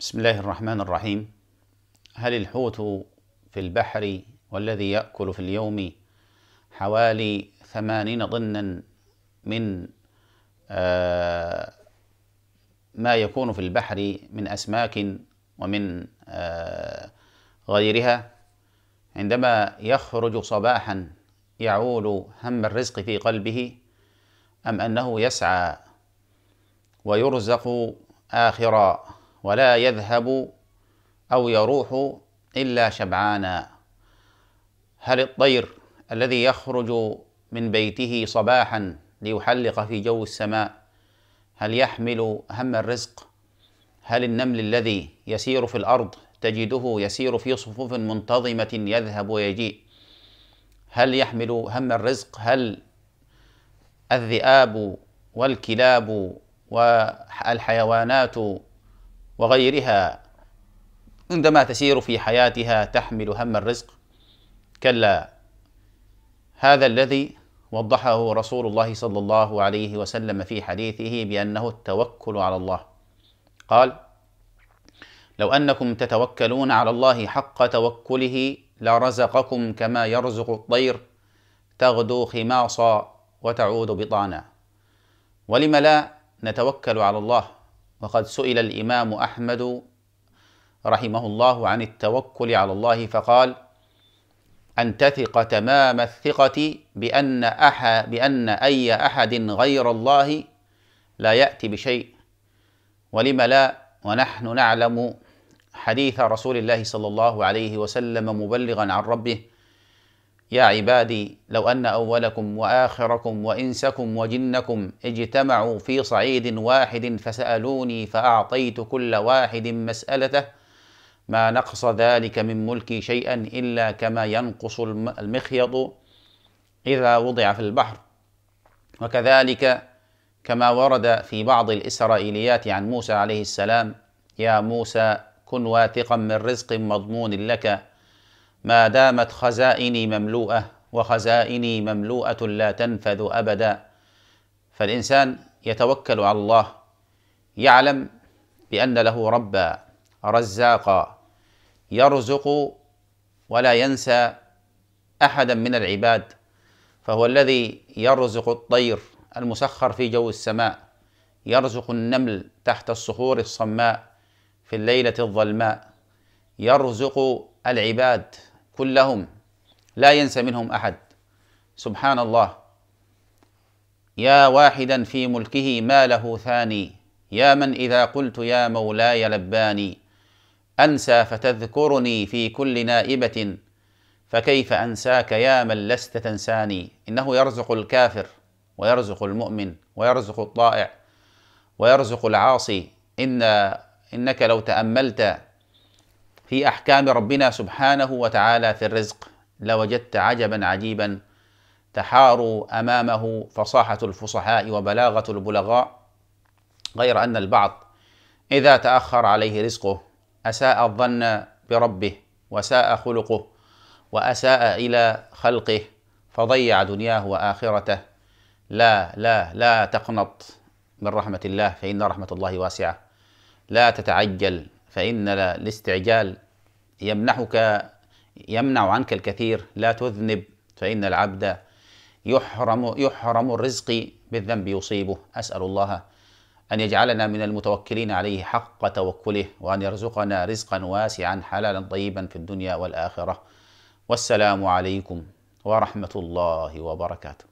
بسم الله الرحمن الرحيم هل الحوت في البحر والذي يأكل في اليوم حوالي ثمانين ضنا من آه، ما يكون في البحر من أسماك ومن آه، غيرها عندما يخرج صباحا يعول هم الرزق في قلبه أم أنه يسعى ويرزق آخرًا ولا يذهب أو يروح إلا شبعانا هل الطير الذي يخرج من بيته صباحا ليحلق في جو السماء هل يحمل هم الرزق هل النمل الذي يسير في الأرض تجده يسير في صفوف منتظمة يذهب ويجيء هل يحمل هم الرزق هل الذئاب والكلاب والحيوانات وغيرها عندما تسير في حياتها تحمل هم الرزق كلا هذا الذي وضحه رسول الله صلى الله عليه وسلم في حديثه بأنه التوكل على الله قال لو أنكم تتوكلون على الله حق توكله لرزقكم كما يرزق الطير تغدو خماصا وتعود بطانا ولم لا نتوكل على الله وقد سئل الإمام أحمد رحمه الله عن التوكل على الله فقال: أن تثق تمام الثقة بأن أحد بأن أي أحد غير الله لا يأتي بشيء ولم لا ونحن نعلم حديث رسول الله صلى الله عليه وسلم مبلغا عن ربه يا عبادي لو ان اولكم واخركم وانسكم وجنكم اجتمعوا في صعيد واحد فسالوني فاعطيت كل واحد مسالته ما نقص ذلك من ملكي شيئا الا كما ينقص المخيط اذا وضع في البحر وكذلك كما ورد في بعض الاسرائيليات عن موسى عليه السلام يا موسى كن واثقا من رزق مضمون لك ما دامت خزائني مملوءه وخزائني مملوءه لا تنفذ ابدا فالانسان يتوكل على الله يعلم بان له ربا رزاقا يرزق ولا ينسى احدا من العباد فهو الذي يرزق الطير المسخر في جو السماء يرزق النمل تحت الصخور الصماء في الليله الظلماء يرزق العباد كلهم لا ينسى منهم احد سبحان الله يا واحدا في ملكه ما له ثاني يا من اذا قلت يا مولاي لباني انسى فتذكرني في كل نائبه فكيف انساك يا من لست تنساني انه يرزق الكافر ويرزق المؤمن ويرزق الطائع ويرزق العاصي ان انك لو تاملت في احكام ربنا سبحانه وتعالى في الرزق لوجدت عجبا عجيبا تحاروا امامه فصاحه الفصحاء وبلاغه البلغاء غير ان البعض اذا تاخر عليه رزقه اساء الظن بربه وساء خلقه واساء الى خلقه فضيع دنياه واخرته لا لا لا تقنط من رحمه الله فان رحمه الله واسعه لا تتعجل فإن الاستعجال يمنحك يمنع عنك الكثير لا تذنب فإن العبد يحرم يحرم الرزق بالذنب يصيبه أسأل الله أن يجعلنا من المتوكلين عليه حق توكله وأن يرزقنا رزقا واسعا حلالا طيبا في الدنيا والآخرة والسلام عليكم ورحمة الله وبركاته